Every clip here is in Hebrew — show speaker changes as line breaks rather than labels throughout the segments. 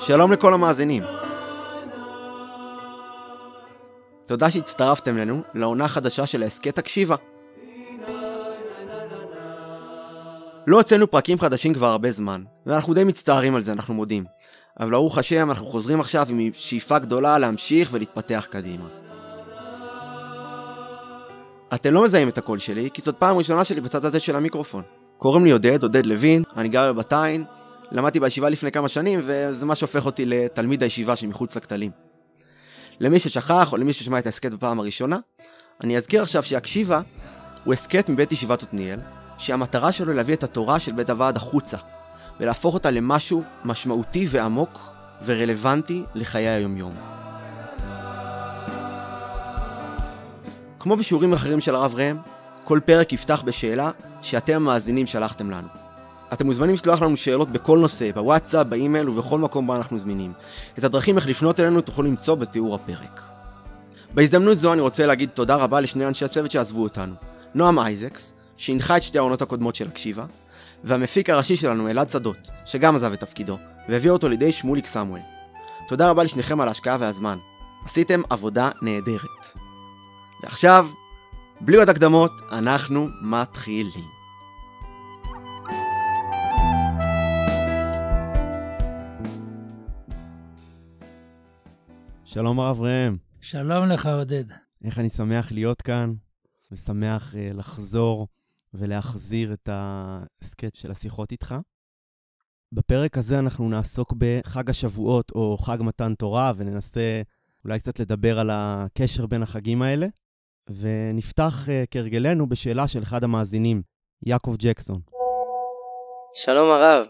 שלום לכל המאזינים. תודה שהצטרפתם אלינו לעונה חדשה של ההסכת הקשיבה. לא הוצאנו פרקים חדשים כבר הרבה זמן, ואנחנו די מצטערים על זה, אנחנו מודים. אבל ברוך השם, אנחנו חוזרים עכשיו עם שאיפה גדולה להמשיך ולהתפתח קדימה. אתם לא מזהים את הקול שלי, כי זאת פעם ראשונה שלי בצד הזה של המיקרופון. קוראים לי עודד, עודד לוין, אני גר בבת עין, למדתי בישיבה לפני כמה שנים, וזה מה שהופך אותי לתלמיד הישיבה שמחוץ לכתלים. למי ששכח, או למי ששמע את ההסכת בפעם הראשונה, אני אזכיר עכשיו שהקשיבה הוא הסכת מבית ישיבת עתניאל, שהמטרה שלו להביא את התורה של בית הוועד החוצה, ולהפוך אותה למשהו משמעותי ועמוק ורלוונטי לחיי היומיום. כמו בשיעורים אחרים של הרב ראם, כל פרק יפתח בשאלה שאתם המאזינים שלחתם לנו. אתם מוזמנים לשלוח לנו שאלות בכל נושא, בוואטסאפ, באימייל ובכל מקום בו אנחנו זמינים. את הדרכים איך לפנות אלינו תוכלו למצוא בתיאור הפרק. בהזדמנות זו אני רוצה להגיד תודה רבה לשני אנשי הצוות שעזבו אותנו. נועם אייזקס, שהנחה את שתי העונות הקודמות של הקשיבה, והמפיק הראשי שלנו אלעד שדות, שגם עזב את תפקידו, והביא אותו לידי שמוליק סמואל. תודה רבה לשניכם על ההשקעה והזמן. עשיתם עבודה נהדרת. ועכשיו, בלי עוד הקדמות, אנחנו מתחילים. שלום הרב ראם.
שלום לך, עודד.
איך אני שמח להיות כאן, ושמח uh, לחזור ולהחזיר את ההסכת של השיחות איתך. בפרק הזה אנחנו נעסוק בחג השבועות או חג מתן תורה, וננסה אולי קצת לדבר על הקשר בין החגים האלה. ונפתח אה, כהרגלנו בשאלה של אחד המאזינים, יעקב ג'קסון. שלום הרב,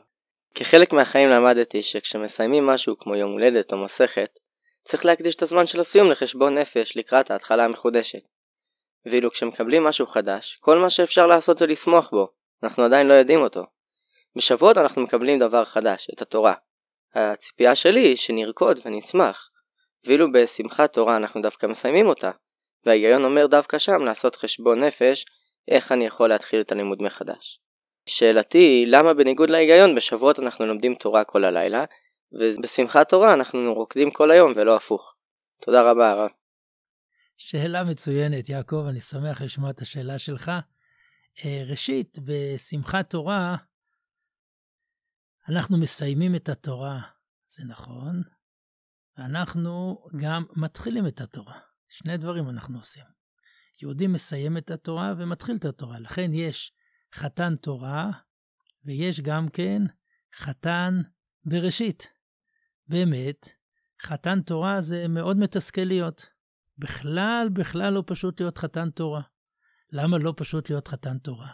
כחלק מהחיים למדתי שכשמסיימים משהו כמו יום הולדת או מסכת, צריך להקדיש את הזמן של הסיום לחשבון נפש לקראת ההתחלה המחודשת. ואילו כשמקבלים משהו חדש, כל מה שאפשר לעשות זה לשמוח בו, אנחנו עדיין לא יודעים אותו. בשבועות אנחנו מקבלים דבר חדש, את התורה. הציפייה שלי היא שנרקוד ונשמח, ואילו בשמחת תורה אנחנו דווקא מסיימים אותה, וההיגיון אומר דווקא שם לעשות חשבון נפש איך אני יכול להתחיל את הלימוד מחדש. שאלתי היא למה בניגוד להיגיון בשבועות אנחנו לומדים תורה כל הלילה ובשמחת תורה אנחנו רוקדים כל היום ולא הפוך. תודה רבה הרב.
שאלה מצוינת יעקב, אני שמח לשמוע את השאלה שלך. אה, ראשית, בשמחת תורה אנחנו מסיימים את התורה, זה נכון, ואנחנו גם מתחילים את התורה. שני דברים אנחנו עושים. יהודי מסיים את התורה ומתחיל את התורה, לכן יש חתן תורה, ויש גם כן חתן בראשית. באמת, חתן תורה זה מאוד מתסכל להיות. בכלל, בכלל לא פשוט להיות חתן תורה. למה לא פשוט להיות חתן תורה?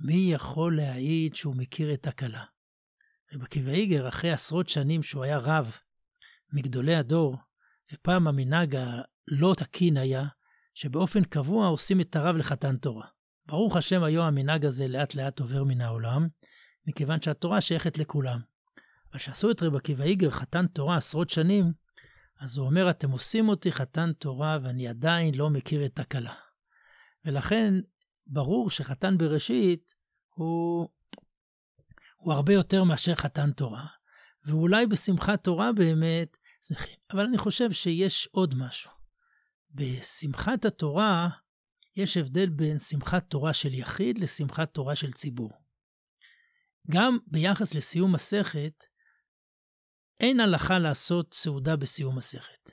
מי יכול להעיד שהוא מכיר את הכלה? רבי עקיבא איגר, אחרי עשרות שנים שהוא היה רב מגדולי הדור, ופעם המנהג לא תקין היה שבאופן קבוע עושים את הרב לחתן תורה. ברוך השם היום המנהג הזה לאט לאט עובר מן העולם, מכיוון שהתורה שייכת לכולם. אבל כשעשו את רב עקיבא איגר חתן תורה עשרות שנים, אז הוא אומר, אתם עושים אותי חתן תורה ואני עדיין לא מכיר את הכלה. ולכן, ברור שחתן בראשית הוא, הוא הרבה יותר מאשר חתן תורה, ואולי בשמחת תורה באמת אבל אני חושב שיש עוד משהו. בשמחת התורה יש הבדל בין שמחת תורה של יחיד לשמחת תורה של ציבור. גם ביחס לסיום מסכת, אין הלכה לעשות סעודה בסיום מסכת.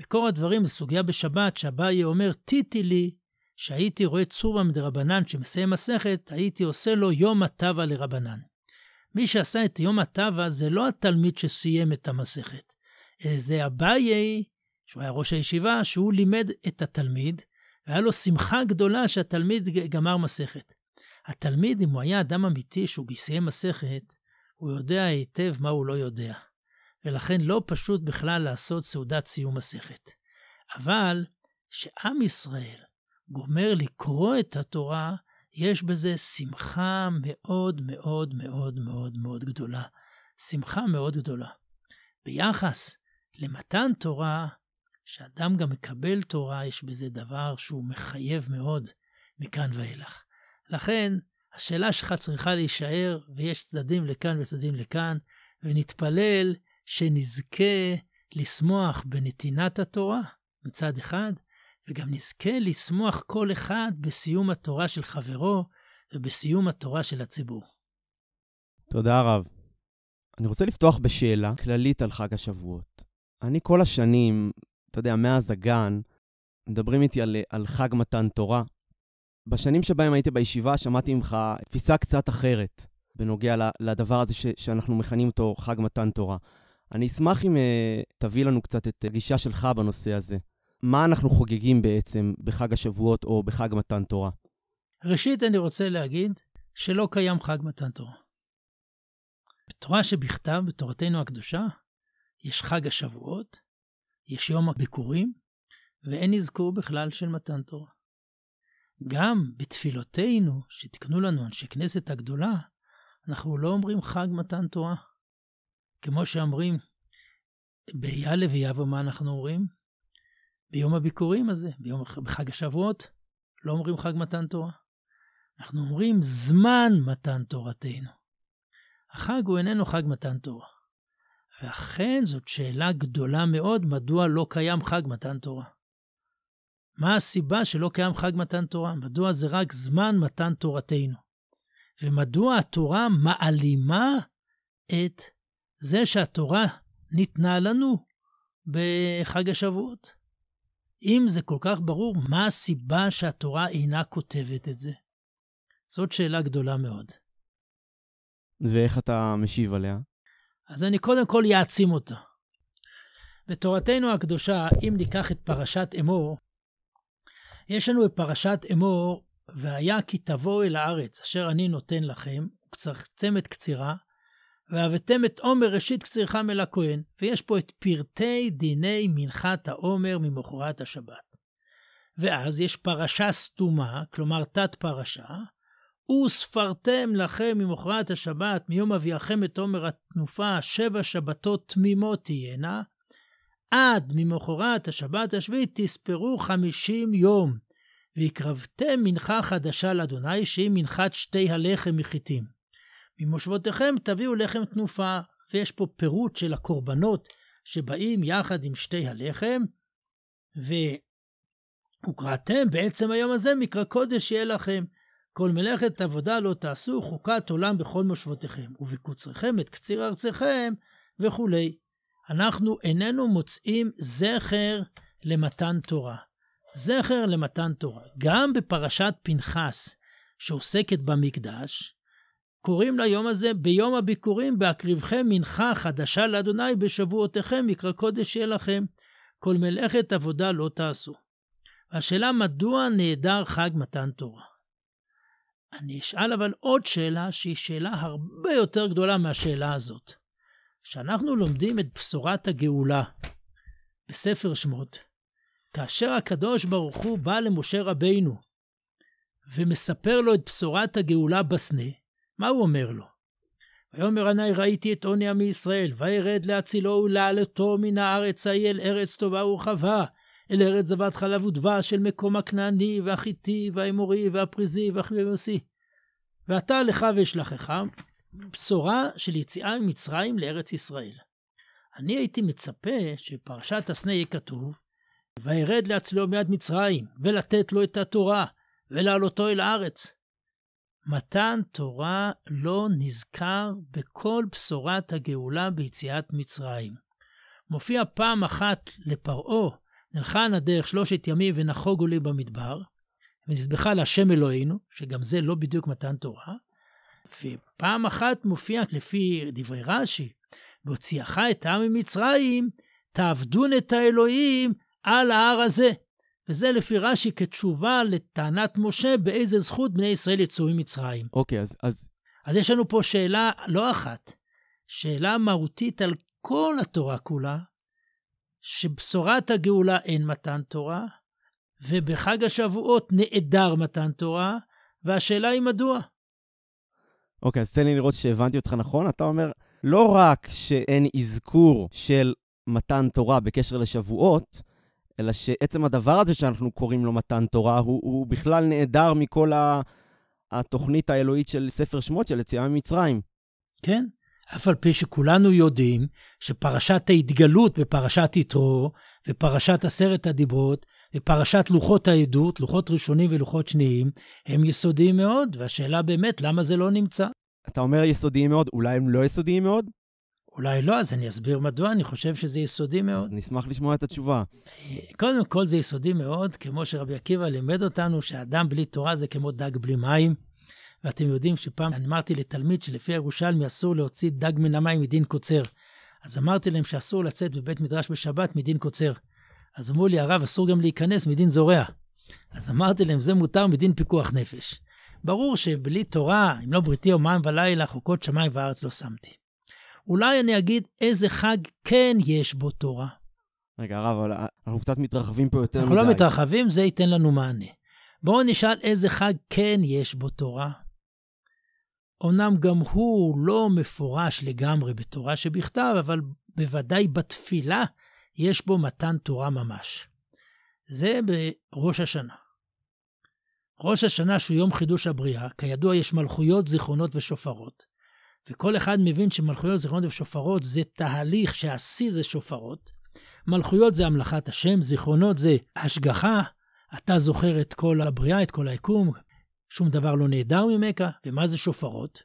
מקור הדברים לסוגיה בשבת, שהבאי אומר, טיטי לי, שהייתי רואה צורבא מדרבנן שמסיים מסכת, הייתי עושה לו יום הטבה לרבנן. מי שעשה את יום הטבה זה לא התלמיד שסיים את המסכת, זה אביי שהוא היה ראש הישיבה, שהוא לימד את התלמיד, והיה לו שמחה גדולה שהתלמיד גמר מסכת. התלמיד, אם הוא היה אדם אמיתי שהוא סיים מסכת, הוא יודע היטב מה הוא לא יודע. ולכן לא פשוט בכלל לעשות סעודת סיום מסכת. אבל כשעם ישראל גומר לקרוא את התורה, יש בזה שמחה מאוד מאוד מאוד מאוד מאוד גדולה. שמחה מאוד גדולה. ביחס למתן תורה, שאדם גם מקבל תורה, יש בזה דבר שהוא מחייב מאוד מכאן ואילך. לכן, השאלה שלך צריכה להישאר, ויש צדדים לכאן וצדדים לכאן, ונתפלל שנזכה לשמוח בנתינת התורה מצד אחד, וגם נזכה לשמוח כל אחד בסיום התורה של חברו ובסיום התורה של הציבור.
תודה רב. אני רוצה לפתוח בשאלה כללית על חג השבועות. אני כל השנים אתה יודע, מאז הגן, מדברים איתי על, על חג מתן תורה. בשנים שבהם הייתי בישיבה, שמעתי ממך תפיסה קצת אחרת בנוגע לדבר הזה ש, שאנחנו מכנים אותו חג מתן תורה. אני אשמח אם uh, תביא לנו קצת את הגישה שלך בנושא הזה. מה אנחנו חוגגים בעצם בחג השבועות או בחג מתן תורה?
ראשית, אני רוצה להגיד שלא קיים חג מתן תורה. בתורה שבכתב, בתורתנו הקדושה, יש חג השבועות, יש יום הביקורים, ואין אזכור בכלל של מתן תורה. גם בתפילותינו, שתקנו לנו אנשי כנסת הגדולה, אנחנו לא אומרים חג מתן תורה. כמו שאומרים, באייה לביאבו מה אנחנו אומרים? ביום הביקורים הזה, ביום, בחג השבועות, לא אומרים חג מתן תורה. אנחנו אומרים זמן מתן תורתנו. החג הוא איננו חג מתן תורה. ואכן זאת שאלה גדולה מאוד, מדוע לא קיים חג מתן תורה. מה הסיבה שלא קיים חג מתן תורה? מדוע זה רק זמן מתן תורתנו? ומדוע התורה מעלימה את זה שהתורה ניתנה לנו בחג השבועות? אם זה כל כך ברור, מה הסיבה שהתורה אינה כותבת את זה? זאת שאלה גדולה מאוד.
ואיך אתה משיב עליה?
אז אני קודם כל אעצים אותה. בתורתנו הקדושה, אם ניקח את פרשת אמור, יש לנו את פרשת אמור, והיה כי תבואו אל הארץ אשר אני נותן לכם, וקצרצם את קצירה, והבאתם את עומר ראשית קצירך מל הכהן, ויש פה את פרטי דיני מנחת העומר ממחרת השבת. ואז יש פרשה סתומה, כלומר תת פרשה, וספרתם לכם ממחרת השבת, מיום אביאכם את עומר התנופה, שבע שבתות תמימות תהיינה, עד ממחרת השבת השביעית תספרו חמישים יום, והקרבתם מנחה חדשה לאדוני, שהיא מנחת שתי הלחם מחיתים. ממושבותיכם תביאו לחם תנופה, ויש פה פירוט של הקורבנות שבאים יחד עם שתי הלחם, ו... בעצם היום הזה מקרא קודש יהיה לכם. כל מלאכת עבודה לא תעשו חוקת עולם בכל מושבותיכם, ובקוצריכם את קציר ארציכם וכולי. אנחנו איננו מוצאים זכר למתן תורה. זכר למתן תורה. גם בפרשת פנחס, שעוסקת במקדש, קוראים ליום הזה ביום הביקורים, בהקריבכם מנחה חדשה לאדוני בשבועותיכם, מקרא קודש יהיה לכם. כל מלאכת עבודה לא תעשו. השאלה מדוע נעדר חג מתן תורה? אני אשאל אבל עוד שאלה שהיא שאלה הרבה יותר גדולה מהשאלה הזאת. כשאנחנו לומדים את בשורת הגאולה בספר שמות, כאשר הקדוש ברוך הוא בא למשה רבינו ומספר לו את בשורת הגאולה בסנה, מה הוא אומר לו? ויאמר עני ראיתי את עוני עמי ישראל, וירד להצילו ולעלתו מן הארץ ההיא אל ארץ טובה ורחבה, אל ארץ זבת חלב ודבש, אל מקום הכנעני והחיתי והאמורי והפריזי והחביבוסי. ועתה לך ואשלחך בשורה של יציאה ממצרים לארץ ישראל. אני הייתי מצפה שפרשת הסנה יהיה כתוב, וירד להצלו מיד מצרים, ולתת לו את התורה, ולעלותו אל הארץ. מתן תורה לא נזכר בכל בשורת הגאולה ביציאת מצרים. מופיע פעם אחת לפרעה, נלכה נא דרך שלושת ימים ונחוגו לי במדבר, ונזבחה להשם אלוהינו, שגם זה לא בדיוק מתן תורה, ופעם אחת מופיע לפי דברי רש"י, והוציאך את העם ממצרים, תעבדון את האלוהים על ההר הזה. וזה לפי רש"י כתשובה לטענת משה באיזה זכות בני ישראל יצאו ממצרים. אוקיי, okay, אז, אז... אז יש לנו פה שאלה לא אחת, שאלה מהותית על כל התורה כולה, שבשורת הגאולה אין מתן תורה, ובחג השבועות נעדר מתן תורה, והשאלה היא מדוע.
אוקיי, okay, אז תן לי לראות שהבנתי אותך נכון. אתה אומר, לא רק שאין אזכור של מתן תורה בקשר לשבועות, אלא שעצם הדבר הזה שאנחנו קוראים לו מתן תורה, הוא, הוא בכלל נעדר מכל ה, התוכנית האלוהית
של ספר שמות של יציאה ממצרים. כן, אף על פי שכולנו יודעים שפרשת ההתגלות בפרשת יתרו ופרשת עשרת הדיברות פרשת לוחות העדות, לוחות ראשונים ולוחות שניים, הם יסודיים מאוד, והשאלה באמת, למה זה לא נמצא? אתה אומר יסודיים מאוד, אולי הם לא יסודיים מאוד? אולי לא, אז אני אסביר מדוע, אני חושב שזה יסודי מאוד. אז נשמח לשמוע את התשובה. אה, קודם כל זה יסודי מאוד, כמו שרבי עקיבא לימד אותנו, שאדם בלי תורה זה כמו דג בלי מים. ואתם יודעים שפעם אמרתי לתלמיד שלפי ירושלמי אסור להוציא דג מן המים מדין קוצר. אז אמרתי להם שאסור לצאת בבית מדרש בשבת מדין קוצר. אז אמרו לי, הרב, אסור גם להיכנס מדין זורע. אז אמרתי להם, זה מותר מדין פיקוח נפש. ברור שבלי תורה, אם לא בריתי יומיים ולילה, חוקות שמיים וארץ לא שמתי. אולי אני אגיד איזה חג כן יש בו תורה.
רגע, הרב, אה, אנחנו קצת מתרחבים פה יותר אנחנו לא מדי. אנחנו לא
מתרחבים, זה ייתן לנו מענה. בואו נשאל איזה חג כן יש בו תורה. אמנם גם הוא לא מפורש לגמרי בתורה שבכתב, אבל בוודאי בתפילה יש בו מתן תורה ממש. זה בראש השנה. ראש השנה שהוא יום חידוש הבריאה, כידוע יש מלכויות, זיכרונות ושופרות. וכל אחד מבין שמלכויות, זיכרונות ושופרות זה תהליך שהשיא זה שופרות. מלכויות זה המלאכת השם, זיכרונות זה השגחה, אתה זוכר את כל הבריאה, את כל היקום, שום דבר לא נהדר ממך, ומה זה שופרות?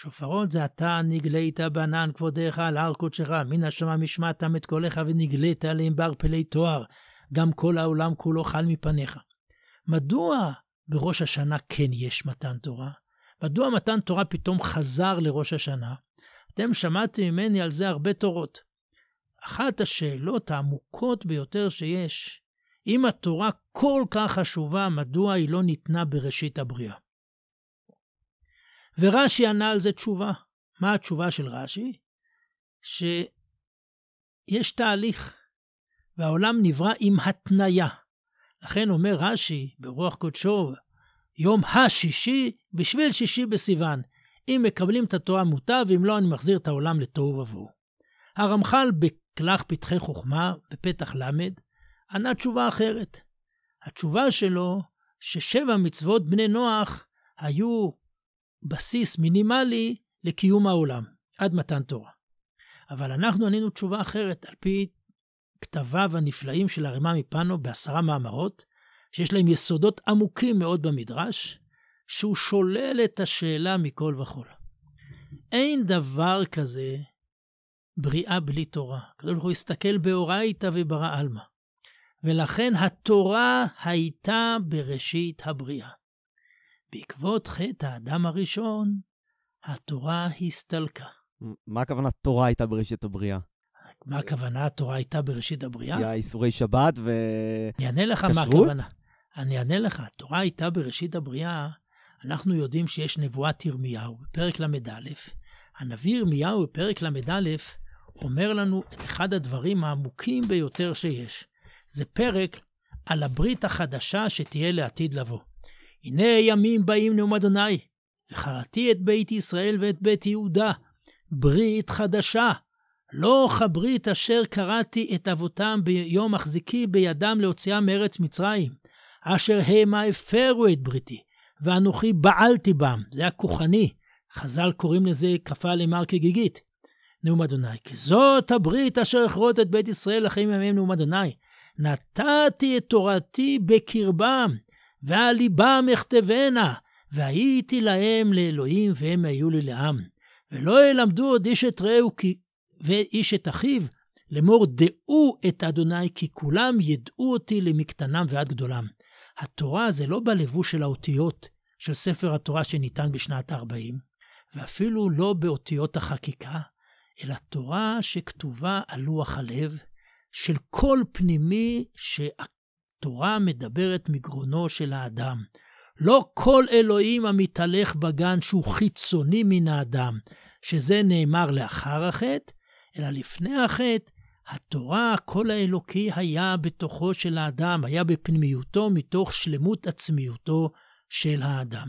שופרות זה אתה נגלית בנן כבודיך על הר קודשך, מן השמה משמעתם את קולך ונגלית עליהם בר פלאי תואר, גם כל העולם כולו חל מפניך. מדוע בראש השנה כן יש מתן תורה? מדוע מתן תורה פתאום חזר לראש השנה? אתם שמעתם ממני על זה הרבה תורות. אחת השאלות העמוקות ביותר שיש, אם התורה כל כך חשובה, מדוע היא לא ניתנה בראשית הבריאה? ורש"י ענה על זה תשובה. מה התשובה של רש"י? שיש תהליך, והעולם נברא עם התניה. לכן אומר רש"י, ברוח קודשו, יום השישי בשביל שישי בסיוון. אם מקבלים את התורה מוטב, ואם לא, אני מחזיר את העולם לתוהו ובוהו. הרמח"ל בקלח פתחי חוכמה, בפתח ל', ענה תשובה אחרת. התשובה שלו, ששבע מצוות בני נוח היו בסיס מינימלי לקיום העולם, עד מתן תורה. אבל אנחנו ענינו תשובה אחרת, על פי כתביו הנפלאים של הרימה מפנו בעשרה מאמרות, שיש להם יסודות עמוקים מאוד במדרש, שהוא שולל את השאלה מכל וכול. אין דבר כזה בריאה בלי תורה. הקדוש ברוך הוא הסתכל באורייתא וברא עלמא. ולכן התורה הייתה בראשית הבריאה. בעקבות חטא האדם הראשון, התורה הסתלקה.
מה הכוונה תורה הייתה בראשית הבריאה?
מה הכוונה התורה הייתה בראשית הבריאה? היה
איסורי שבת ו... אני אענה לך מה הכוונה.
אני אענה לך, התורה הייתה בראשית הבריאה, אנחנו יודעים שיש נבואת ירמיהו בפרק ל"א. הנביא ירמיהו בפרק ל"א אומר לנו את אחד הדברים העמוקים ביותר שיש. זה פרק על הברית החדשה שתהיה לעתיד לבוא. הנה ימים באים נאום אדוני, וחרתי את בית ישראל ואת בית יהודה, ברית חדשה, לא כברית אשר קראתי את אבותם ביום מחזיקי בידם להוציאם מארץ מצרים, אשר המה הפרו את בריתי, ואנוכי בעלתי בם, זה הכוחני. חז"ל קוראים לזה כפה למר כגיגית. נאום אדוני, כי זאת הברית אשר אכרות את בית ישראל לחיים ימים נאום אדוני. נתתי את תורתי בקרבם, ועל ליבם אכתבנה, והייתי להם לאלוהים, והם היו לי לעם. ולא ילמדו עוד איש את רעהו כי... ואיש את אחיו, לאמור דעו את אדוני, כי כולם ידעו אותי למקטנם ועד גדולם. התורה זה לא בלבוש של האותיות של ספר התורה שניתן בשנת ה-40, ואפילו לא באותיות החקיקה, אלא תורה שכתובה על לוח הלב של כל פנימי שה... התורה מדברת מגרונו של האדם. לא כל אלוהים המתהלך בגן שהוא חיצוני מן האדם, שזה נאמר לאחר החטא, אלא לפני החטא, התורה, הקול האלוקי היה בתוכו של האדם, היה בפנימיותו מתוך שלמות עצמיותו של האדם.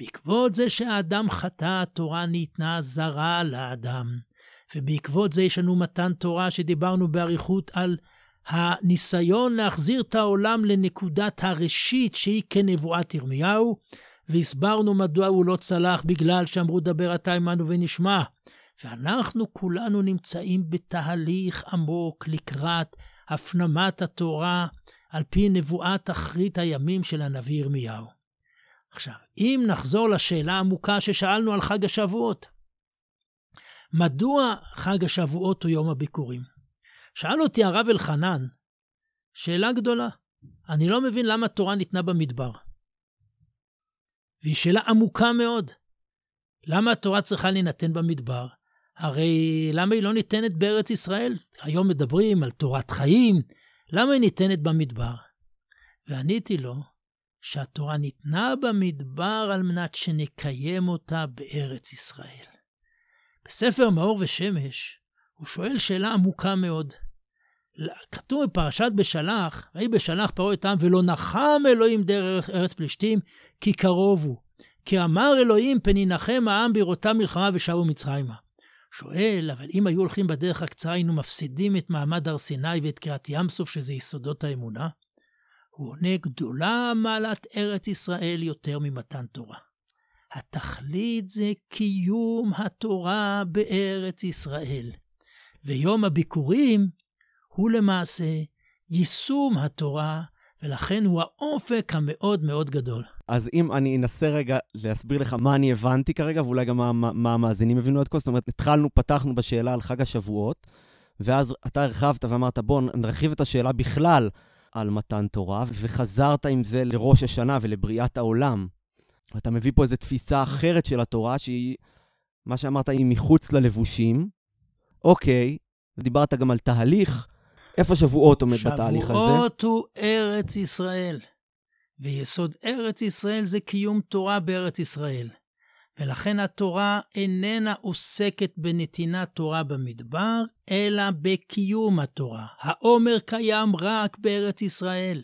בעקבות זה שהאדם חטא, התורה ניתנה זרה לאדם. ובעקבות זה יש לנו מתן תורה שדיברנו באריכות על הניסיון להחזיר את העולם לנקודת הראשית שהיא כנבואת ירמיהו, והסברנו מדוע הוא לא צלח בגלל שאמרו דבר אתה עמנו ונשמע. ואנחנו כולנו נמצאים בתהליך עמוק לקראת הפנמת התורה על פי נבואת אחרית הימים של הנביא ירמיהו. עכשיו, אם נחזור לשאלה העמוקה ששאלנו על חג השבועות, מדוע חג השבועות הוא יום הביקורים? שאל אותי הרב אלחנן, שאלה גדולה, אני לא מבין למה התורה ניתנה במדבר. והיא שאלה עמוקה מאוד. למה התורה צריכה להינתן במדבר? הרי למה היא לא ניתנת בארץ ישראל? היום מדברים על תורת חיים, למה היא ניתנת במדבר? ועניתי לו שהתורה ניתנה במדבר על מנת שנקיים אותה בארץ ישראל. בספר מאור ושמש הוא שואל שאלה עמוקה מאוד. כתוב בפרשת בשלח, ראי בשלח פרעה את העם, ולא נחם אלוהים דרך ארץ פלישתים, כי קרוב הוא. כי אמר אלוהים, פן ינחם העם בראותם מלחמה ושבו מצרימה. שואל, אבל אם היו הולכים בדרך הקצרה, היינו מפסידים את מעמד הר סיני ואת קריעת ים סוף, שזה יסודות האמונה? הוא עונה, גדולה מעלת ארץ ישראל יותר ממתן תורה. התכלית זה קיום התורה בארץ ישראל. ויום הביקורים הוא למעשה יישום התורה, ולכן הוא האופק המאוד מאוד גדול.
אז אם אני אנסה רגע להסביר לך מה אני הבנתי כרגע, ואולי גם מה, מה, מה המאזינים הבינו עד כה, זאת אומרת, התחלנו, פתחנו בשאלה על חג השבועות, ואז אתה הרחבת ואמרת, בוא נרחיב את השאלה בכלל על מתן תורה, וחזרת עם זה לראש השנה ולבריאת העולם. אתה מביא פה איזו תפיסה אחרת של התורה, שהיא, מה שאמרת, היא מחוץ ללבושים. אוקיי, דיברת גם על תהליך, איפה שבועות עומד שבועות בתהליך הזה? שבועות
הוא ארץ ישראל. ויסוד ארץ ישראל זה קיום תורה בארץ ישראל. ולכן התורה איננה עוסקת בנתינת תורה במדבר, אלא בקיום התורה. העומר קיים רק בארץ ישראל.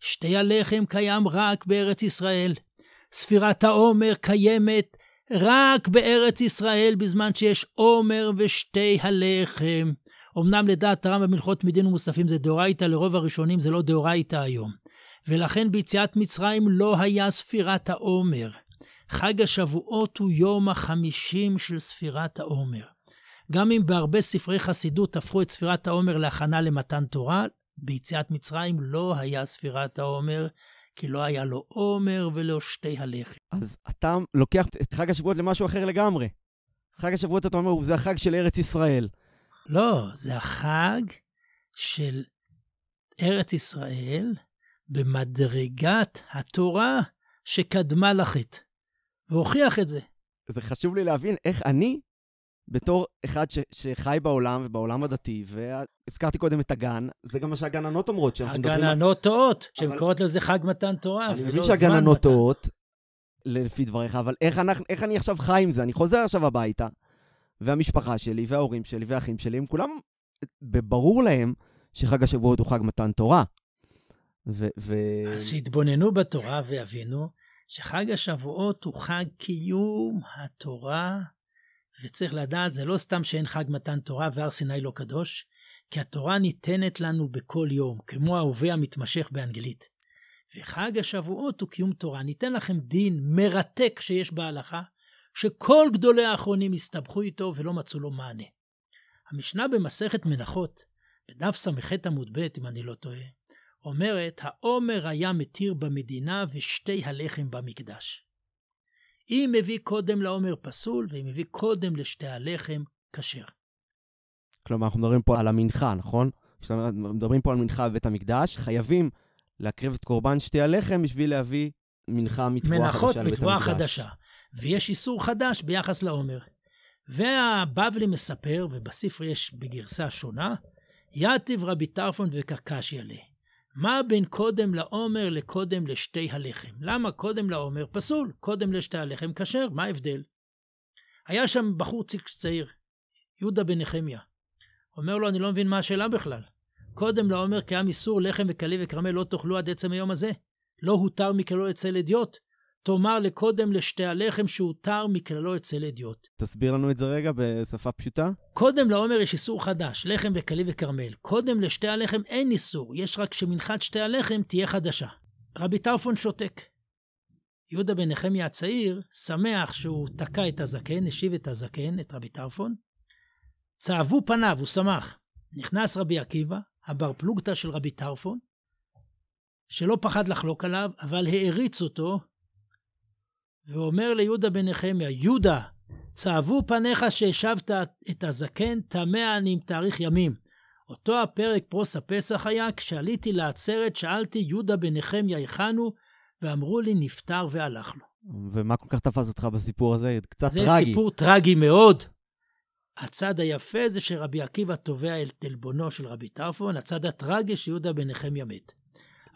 שתי הלחם קיים רק בארץ ישראל. ספירת העומר קיימת רק בארץ ישראל בזמן שיש עומר ושתי הלחם. אמנם לדעת הרמב"ם במלכות מדין ומוספים זה דאורייתא, לרוב הראשונים זה לא דאורייתא היום. ולכן ביציאת מצרים לא היה ספירת העומר. חג השבועות הוא יום החמישים של ספירת העומר. גם אם בהרבה ספרי חסידות הפכו את ספירת העומר להכנה למתן תורה, ביציאת מצרים לא היה ספירת העומר, כי לא היה לו עומר ולא שתי הלחם.
אז אתה לוקח את חג השבועות למשהו אחר לגמרי. חג השבועות, אתה אומר, זה החג של ארץ ישראל.
לא, זה החג של ארץ ישראל במדרגת התורה שקדמה לחטא, והוכיח את זה.
זה חשוב לי להבין איך אני, בתור אחד ש- שחי בעולם ובעולם הדתי, והזכרתי קודם את הגן, זה גם מה שהגננות אומרות. הגננות
טועות, מדברים... שהן אבל... קוראות לזה חג מתן תורה, ולא זמן מתן. אני מבין שהגננות
טועות, לפי דבריך, אבל איך, אנחנו, איך אני עכשיו חי עם זה? אני חוזר עכשיו הביתה, והמשפחה שלי, וההורים שלי, והאחים שלי, הם כולם, ברור להם שחג השבועות הוא חג מתן תורה. ו... ו...
אז שיתבוננו בתורה ויבינו שחג השבועות הוא חג קיום התורה, וצריך לדעת, זה לא סתם שאין חג מתן תורה והר סיני לא קדוש, כי התורה ניתנת לנו בכל יום, כמו ההווה המתמשך באנגלית. וחג השבועות הוא קיום תורה. ניתן לכם דין מרתק שיש בהלכה, שכל גדולי האחרונים הסתבכו איתו ולא מצאו לו מענה. המשנה במסכת מנחות, בדף ס"ח עמוד ב', אם אני לא טועה, אומרת, העומר היה מתיר במדינה ושתי הלחם במקדש. אם מביא קודם לעומר פסול, ואם מביא קודם לשתי הלחם, כשר.
כלומר, אנחנו מדברים פה על המנחה, נכון? כשאנחנו מדברים פה על מנחה בבית המקדש, חייבים להקריב את קורבן שתי הלחם בשביל להביא מנחה מתבואה חדשה לבית המקדש. מנחות מתבואה חדשה.
ויש איסור חדש ביחס לעומר. והבבלי מספר, ובספר יש בגרסה שונה, יתיב רבי טרפון וקרקש יעלה. מה בין קודם לעומר לקודם לשתי הלחם? למה קודם לעומר פסול, קודם לשתי הלחם כשר? מה ההבדל? היה שם בחור צעיר, יהודה בן נחמיה. אומר לו, אני לא מבין מה השאלה בכלל. קודם לעומר קיים איסור לחם וכלי וכרמל לא תאכלו עד עצם היום הזה. לא הותר מכלו אצל אדיוט, תאמר לקודם לשתי הלחם שהותר מכללו אצל אדיוט.
תסביר לנו את זה רגע בשפה פשוטה.
קודם לעומר יש איסור חדש, לחם וכלי וכרמל. קודם לשתי הלחם אין איסור, יש רק שמנחת שתי הלחם תהיה חדשה. רבי טרפון שותק. יהודה בן נחמיה הצעיר, שמח שהוא תקע את הזקן, השיב את הזקן, את רבי טרפון. צעבו פניו, הוא שמח. נכנס רבי עקיבא, הבר פלוגתא של רבי טרפון, שלא פחד לחלוק עליו, אבל העריץ אותו ואומר ליהודה בן נחמיה, יהודה, צעבו פניך שהשבת את הזקן, טמא אני עם תאריך ימים. אותו הפרק פרוס הפסח היה, כשעליתי לעצרת, שאלתי יהודה בן נחמיה היכן הוא, ואמרו לי, נפטר והלך לו.
ומה כל כך תפס אותך בסיפור
הזה? קצת זה טרגי. זה סיפור טרגי מאוד. הצד היפה זה שרבי עקיבא תובע את עלבונו של רבי טרפון, הצד הטרגי שיהודה בן נחמיה מת.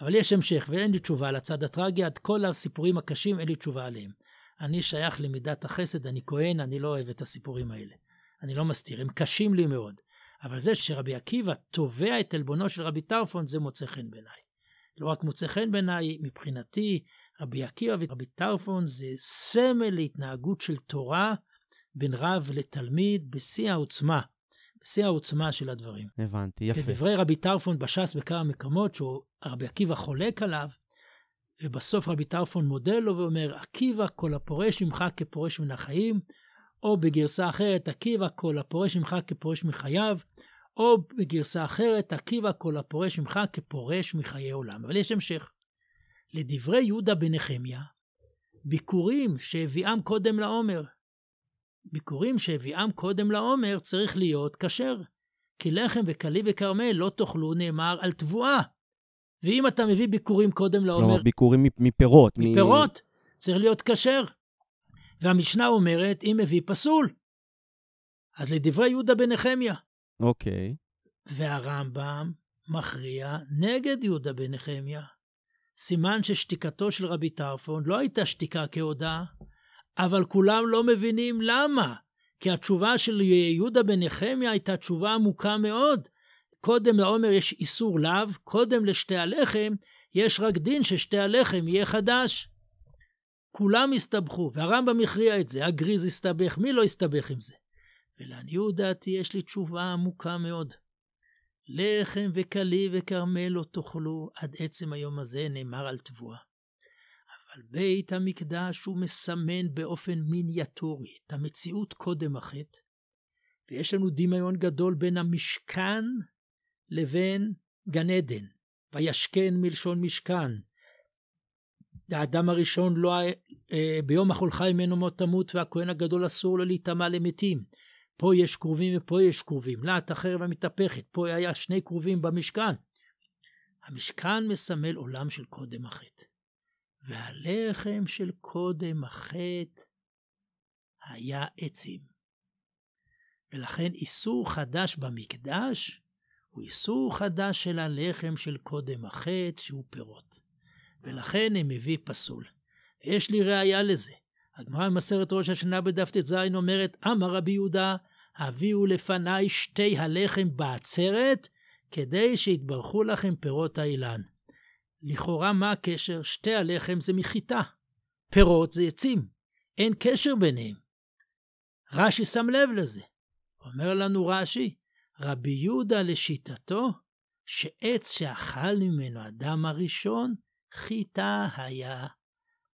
אבל יש המשך ואין לי תשובה על הצד הטרגי, עד כל הסיפורים הקשים אין לי תשובה עליהם. אני שייך למידת החסד, אני כהן, אני לא אוהב את הסיפורים האלה. אני לא מסתיר, הם קשים לי מאוד. אבל זה שרבי עקיבא תובע את עלבונו של רבי טרפון, זה מוצא חן בעיניי. לא רק מוצא חן בעיניי, מבחינתי רבי עקיבא ורבי טרפון זה סמל להתנהגות של תורה בין רב לתלמיד בשיא העוצמה. שיא העוצמה של הדברים.
הבנתי, יפה. כדברי
רבי טרפון בש"ס בכמה מקומות, שרבי עקיבא חולק עליו, ובסוף רבי טרפון מודה לו ואומר, עקיבא, כל הפורש ממך כפורש מן החיים, או בגרסה אחרת, עקיבא, כל הפורש ממך כפורש מחייו, או בגרסה אחרת, עקיבא, כל הפורש ממך כפורש מחיי עולם. אבל יש המשך. לדברי יהודה בנחמיה, ביקורים שהביאם קודם לעומר, ביקורים שהביאם קודם לעומר צריך להיות כשר. כי לחם וכלי וכרמל לא תאכלו, נאמר, על תבואה. ואם אתה מביא ביקורים קודם לא, לעומר... לא,
ביקורים מפירות. מפירות,
מ... צריך להיות כשר. והמשנה אומרת, אם מביא פסול. אז לדברי יהודה בן נחמיה. אוקיי. והרמב"ם מכריע נגד יהודה בן נחמיה. סימן ששתיקתו של רבי טרפון לא הייתה שתיקה כהודאה, אבל כולם לא מבינים למה. כי התשובה של יהודה בן נחמיה הייתה תשובה עמוקה מאוד. קודם לעומר יש איסור לאו, קודם לשתי הלחם יש רק דין ששתי הלחם יהיה חדש. כולם הסתבכו, והרמב"ם הכריע את זה, הגריז הסתבך, מי לא הסתבך עם זה? ולעניות דעתי יש לי תשובה עמוקה מאוד. לחם וקלי וכרמל לא תאכלו עד עצם היום הזה, נאמר על תבואה. על בית המקדש הוא מסמן באופן מיניאטורי את המציאות קודם החטא, ויש לנו דמיון גדול בין המשכן לבין גן עדן, וישכן מלשון משכן. האדם הראשון לא, אה, ביום החולך ממנו מות תמות והכהן הגדול אסור לו להיטמע למתים. פה יש כרובים ופה יש כרובים, להט החרב המתהפכת, פה היה שני כרובים במשכן. המשכן מסמל עולם של קודם החטא. והלחם של קודם החטא היה עצים. ולכן איסור חדש במקדש הוא איסור חדש של הלחם של קודם החטא שהוא פירות. ולכן הם מביא פסול. יש לי ראיה לזה. הגמרא במסרת ראש השנה בדף ט"ז אומרת, אמר רבי יהודה, הביאו לפניי שתי הלחם בעצרת, כדי שיתברכו לכם פירות האילן. לכאורה מה הקשר? שתי הלחם זה מחיטה, פירות זה עצים, אין קשר ביניהם. רש"י שם לב לזה. אומר לנו רש"י, רבי יהודה לשיטתו, שעץ שאכל ממנו אדם הראשון, חיטה היה.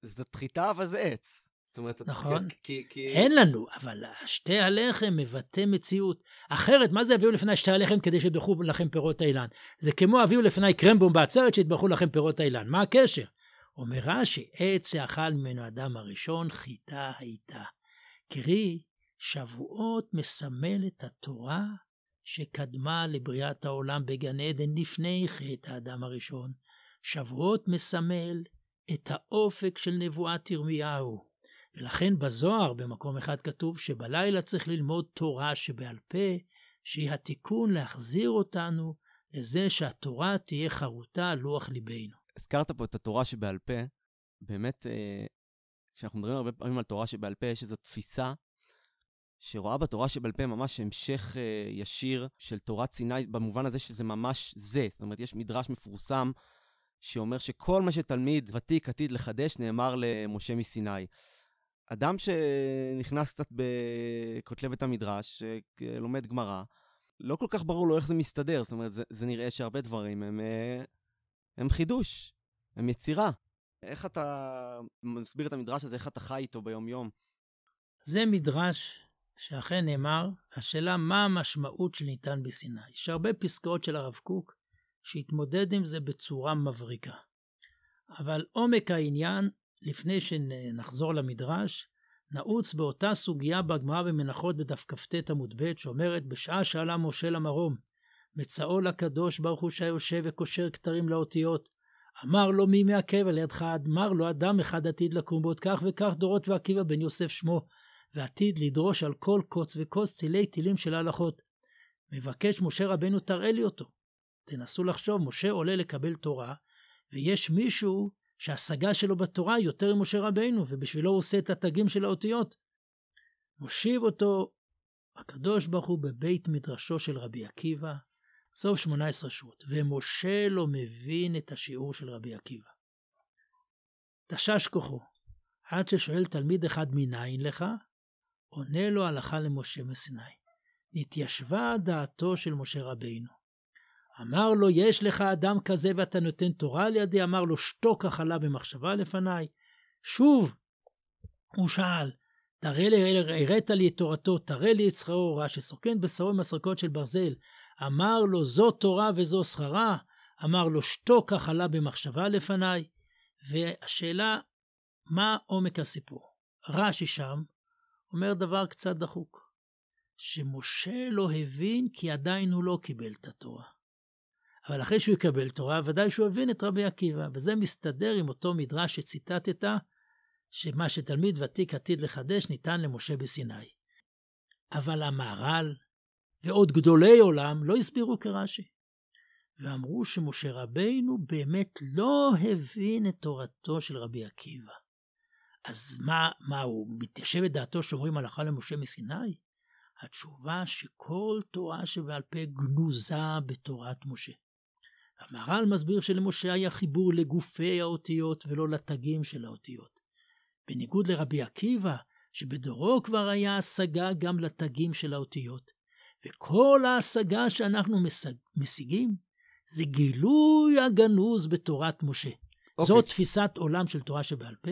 זאת חיטה אבל זה עץ. זאת אומרת, נכון. כי, כי... אין לנו, אבל שתי הלחם מבטא מציאות. אחרת, מה זה הביאו לפני שתי הלחם כדי שיטבחו לכם פירות האילן? זה כמו הביאו לפני קרמבום בעצרת שיטבחו לכם פירות האילן. מה הקשר? אומר רש"י, עץ שאכל ממנו אדם הראשון, חיטה הייתה. קרי, שבועות מסמל את התורה שקדמה לבריאת העולם בגן עדן לפני חטא האדם הראשון. שבועות מסמל את האופק של נבואת ירמיהו. ולכן בזוהר במקום אחד כתוב שבלילה צריך ללמוד תורה שבעל פה, שהיא התיקון להחזיר אותנו לזה שהתורה תהיה חרוטה על לוח ליבנו.
הזכרת פה את התורה שבעל פה, באמת, אה, כשאנחנו מדברים הרבה פעמים על תורה שבעל פה, יש איזו תפיסה שרואה בתורה שבעל פה ממש המשך אה, ישיר של תורת סיני, במובן הזה שזה ממש זה. זאת אומרת, יש מדרש מפורסם שאומר שכל מה שתלמיד ותיק עתיד לחדש נאמר למשה מסיני. אדם שנכנס קצת בכותלבת המדרש, לומד גמרא, לא כל כך ברור לו איך זה מסתדר. זאת אומרת, זה, זה נראה שהרבה דברים הם, אה, הם חידוש, הם יצירה. איך אתה מסביר את המדרש הזה, איך אתה חי איתו ביום-יום?
זה מדרש שאכן נאמר, השאלה מה המשמעות שניתן בסיני. יש הרבה פסקאות של הרב קוק שהתמודד עם זה בצורה מבריקה. אבל עומק העניין לפני שנחזור למדרש, נעוץ באותה סוגיה בגמרא במנחות בדף כ"ט עמוד ב', שאומרת בשעה שעלה משה למרום, מצאו לקדוש ברוך הוא שהיושב וקושר כתרים לאותיות. אמר לו מי מעכב על ידך, אמר לו אדם אחד עתיד לקום בעוד כך וכך דורות ועקיבא בן יוסף שמו, ועתיד לדרוש על כל קוץ וקוץ תילי תילים של ההלכות. מבקש משה רבנו תראה לי אותו. תנסו לחשוב, משה עולה לקבל תורה, ויש מישהו שההשגה שלו בתורה יותר ממשה רבינו, ובשבילו הוא עושה את התגים של האותיות. מושיב אותו הקדוש ברוך הוא בבית מדרשו של רבי עקיבא, סוף 18 שעות, ומשה לא מבין את השיעור של רבי עקיבא. תשש כוחו, עד ששואל תלמיד אחד מניין לך, עונה לו הלכה למשה מסיני. נתיישבה דעתו של משה רבינו. אמר לו, יש לך אדם כזה ואתה נותן תורה על ידי? אמר לו, שתוק החלה במחשבה לפניי. שוב, הוא שאל, תראה לי, הראת לי את תורתו, תראה לי את שכרו ראה שסוכן בשרו עם הסרקות של ברזל. אמר לו, זו תורה וזו שכרה. אמר לו, שתוק החלה במחשבה לפניי. והשאלה, מה עומק הסיפור? רש"י שם אומר דבר קצת דחוק, שמשה לא הבין כי עדיין הוא לא קיבל את התורה. אבל אחרי שהוא יקבל תורה, ודאי שהוא הבין את רבי עקיבא, וזה מסתדר עם אותו מדרש שציטטת, שמה שתלמיד ותיק עתיד לחדש ניתן למשה בסיני. אבל המהר"ל ועוד גדולי עולם לא הסבירו כרש"י, ואמרו שמשה רבינו באמת לא הבין את תורתו של רבי עקיבא. אז מה, מה, הוא מתיישב את דעתו שאומרים הלכה למשה מסיני? התשובה שכל תורה שבעל פה גנוזה בתורת משה. המהר"ל מסביר שלמשה היה חיבור לגופי האותיות ולא לתגים של האותיות. בניגוד לרבי עקיבא, שבדורו כבר היה השגה גם לתגים של האותיות. וכל ההשגה שאנחנו משג, משיגים זה גילוי הגנוז בתורת משה. Okay. אוקיי. זו תפיסת עולם של תורה שבעל פה,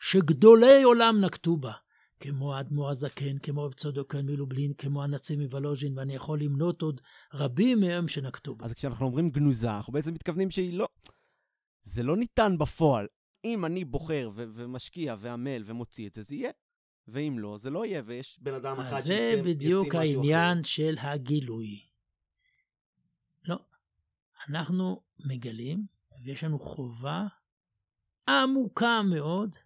שגדולי עולם נקטו בה. כמו האדמו"ר הזקן, כמו רב צודוקן מלובלין, כמו הנציב מוולוז'ין, ואני יכול למנות עוד רבים מהם שנקטו בה. אז כשאנחנו אומרים גנוזה, אנחנו בעצם מתכוונים שהיא לא... זה לא ניתן בפועל.
אם אני בוחר ו- ומשקיע ועמל ומוציא את זה, זה יהיה. ואם לא, זה לא יהיה, ויש בן אדם אחד שיצא משהו אחר. זה בדיוק העניין
של הגילוי. לא. אנחנו מגלים, ויש לנו חובה עמוקה מאוד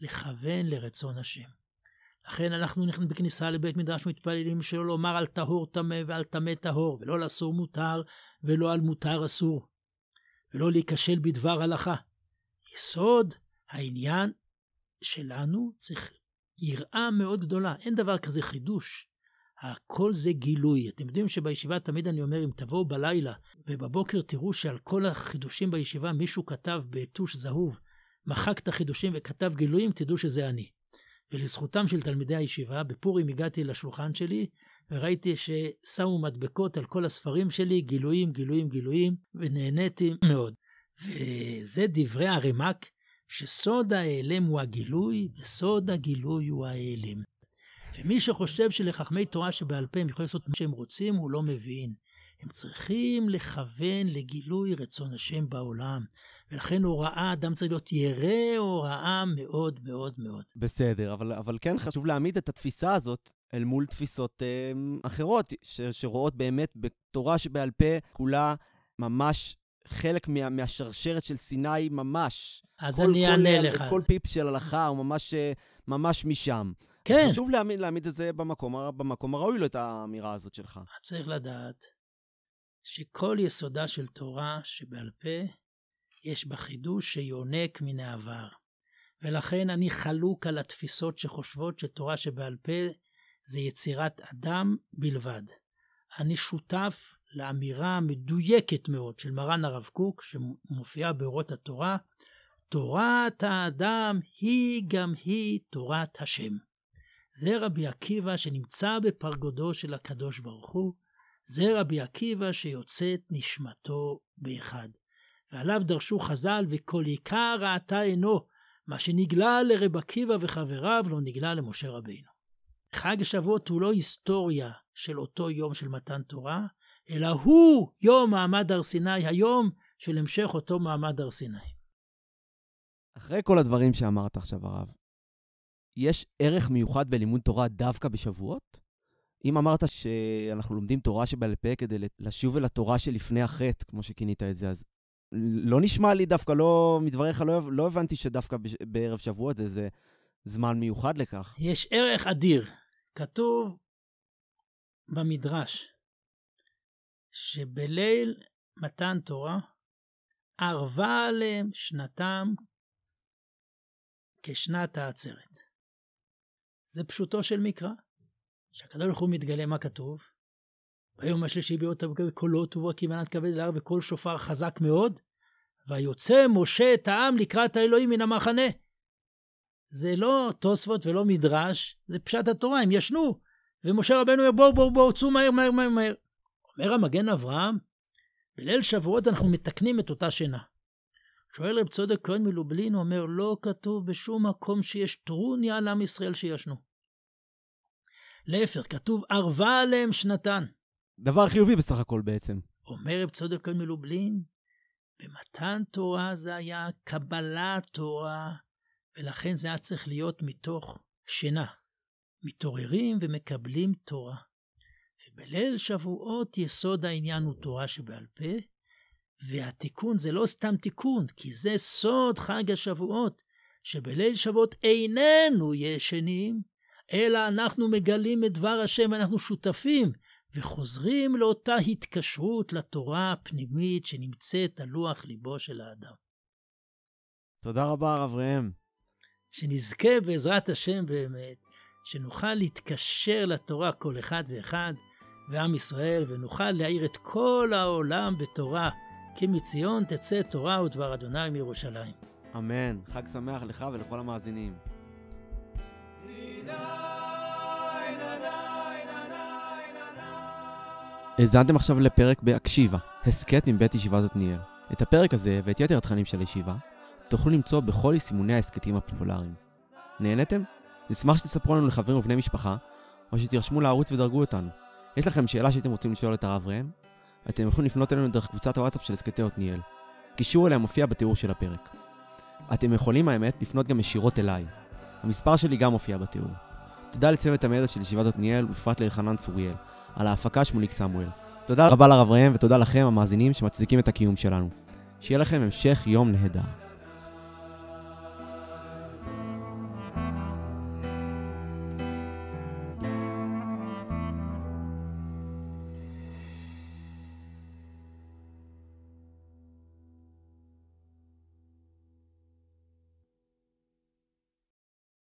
לכוון לרצון השם. לכן אנחנו נכנסים בכניסה לבית מדרש מתפללים שלא לומר על טהור טמא ועל טמא טהור, ולא על אסור מותר ולא על מותר אסור, ולא להיכשל בדבר הלכה. יסוד העניין שלנו צריך יראה מאוד גדולה, אין דבר כזה חידוש. הכל זה גילוי. אתם יודעים שבישיבה תמיד אני אומר, אם תבואו בלילה ובבוקר תראו שעל כל החידושים בישיבה מישהו כתב בטוש זהוב, מחק את החידושים וכתב גילויים, תדעו שזה אני. ולזכותם של תלמידי הישיבה, בפורים הגעתי לשולחן שלי וראיתי ששמו מדבקות על כל הספרים שלי, גילויים, גילויים, גילויים, ונהניתי מאוד. וזה דברי הרמ"ק, שסוד ההיעלם הוא הגילוי, וסוד הגילוי הוא ההיעלם. ומי שחושב שלחכמי תורה שבעל פה הם יכולים לעשות מה שהם רוצים, הוא לא מבין. הם צריכים לכוון לגילוי רצון השם בעולם. ולכן הוראה, אדם צריך להיות ירא הוראה מאוד מאוד מאוד.
בסדר, אבל, אבל כן חשוב להעמיד את התפיסה הזאת אל מול תפיסות אה, אחרות, ש, שרואות באמת בתורה שבעל פה כולה ממש חלק מה, מהשרשרת של סיני ממש.
אז כל, אני אענה לך. כל
פיפ של הלכה הוא ממש, אה, ממש משם. כן. חשוב להעמיד, להעמיד את זה במקום, במקום הראוי לו, את האמירה הזאת שלך.
צריך לדעת שכל יסודה של תורה שבעל פה יש בה חידוש שיונק מן העבר. ולכן אני חלוק על התפיסות שחושבות שתורה שבעל פה זה יצירת אדם בלבד. אני שותף לאמירה המדויקת מאוד של מרן הרב קוק, שמופיעה באורות התורה, תורת האדם היא גם היא תורת השם. זה רבי עקיבא שנמצא בפרגודו של הקדוש ברוך הוא, זה רבי עקיבא שיוצאת נשמתו באחד. ועליו דרשו חז"ל, וכל עיקר ראתה עינו, מה שנגלה לרב עקיבא וחבריו לא נגלה למשה רבינו. חג השבועות הוא לא היסטוריה של אותו יום של מתן תורה, אלא הוא יום מעמד הר סיני, היום של המשך אותו מעמד הר סיני.
אחרי כל הדברים שאמרת עכשיו, הרב, יש ערך מיוחד בלימוד תורה דווקא בשבועות? אם אמרת שאנחנו לומדים תורה שבעל פה כדי לשוב אל התורה שלפני החטא, כמו שכינית את זה, אז לא נשמע לי דווקא, לא, מדבריך לא, לא הבנתי שדווקא בערב שבועות זה, זה זמן מיוחד לכך.
יש ערך אדיר. כתוב במדרש שבליל מתן תורה ערבה עליהם שנתם כשנת העצרת. זה פשוטו של מקרא, שהקדוש ברוך הוא מתגלה מה כתוב, ביום השלישי ביותר קולות ובקימנת כבד להר וקול שופר חזק מאוד, ויוצא משה את העם לקראת האלוהים מן המחנה. זה לא תוספות ולא מדרש, זה פשט התורה, הם ישנו. ומשה רבנו אומר, בואו, בואו, בואו, צאו מהר, מהר, מהר, מהר. אומר המגן אברהם, בליל שבועות אנחנו מתקנים את אותה שינה. שואל רב צודק כהן מלובלין, הוא אומר, לא כתוב בשום מקום שיש טרוניה על עם ישראל שישנו. להפך, כתוב, ערבה עליהם שנתן. דבר חיובי בסך הכל בעצם. אומר רב צודק כהן מלובלין, במתן תורה זה היה קבלת תורה, ולכן זה היה צריך להיות מתוך שינה. מתעוררים ומקבלים תורה. ובליל שבועות יסוד העניין הוא תורה שבעל פה, והתיקון זה לא סתם תיקון, כי זה סוד חג השבועות, שבליל שבועות איננו ישנים, אלא אנחנו מגלים את דבר השם, אנחנו שותפים וחוזרים לאותה התקשרות לתורה הפנימית שנמצאת על לוח ליבו של האדם. תודה רבה, הרב ראם. שנזכה בעזרת השם באמת, שנוכל להתקשר לתורה כל אחד ואחד, ועם ישראל, ונוכל להאיר את כל העולם בתורה, כי מציון תצא תורה ודבר אדוני מירושלים. אמן. חג שמח לך ולכל המאזינים. תדע
האזנתם עכשיו לפרק בהקשיבה, הסכת מבית ישיבת עתניאל. את הפרק הזה ואת יתר התכנים של הישיבה תוכלו למצוא בכל סימוני ההסכתים הפופולריים. נהנתם? נשמח שתספרו לנו לחברים ובני משפחה, או שתירשמו לערוץ ודרגו אותנו. יש לכם שאלה שאתם רוצים לשאול את הרב ראם? אתם יכולים לפנות אלינו דרך קבוצת הוואטסאפ של הסכתי עתניאל. קישור אליה מופיע בתיאור של הפרק. אתם יכולים, האמת, לפנות גם ישירות אליי. המספר שלי גם מופיע בתיאור. תודה לצוות המדע של ישיבת עתניאל, ובפרט לאלחנן צוריאל, על ההפקה שמוליק סמואל. תודה רבה לרב ראם ותודה לכם המאזינים שמצדיקים את הקיום שלנו. שיהיה לכם המשך יום נהדר.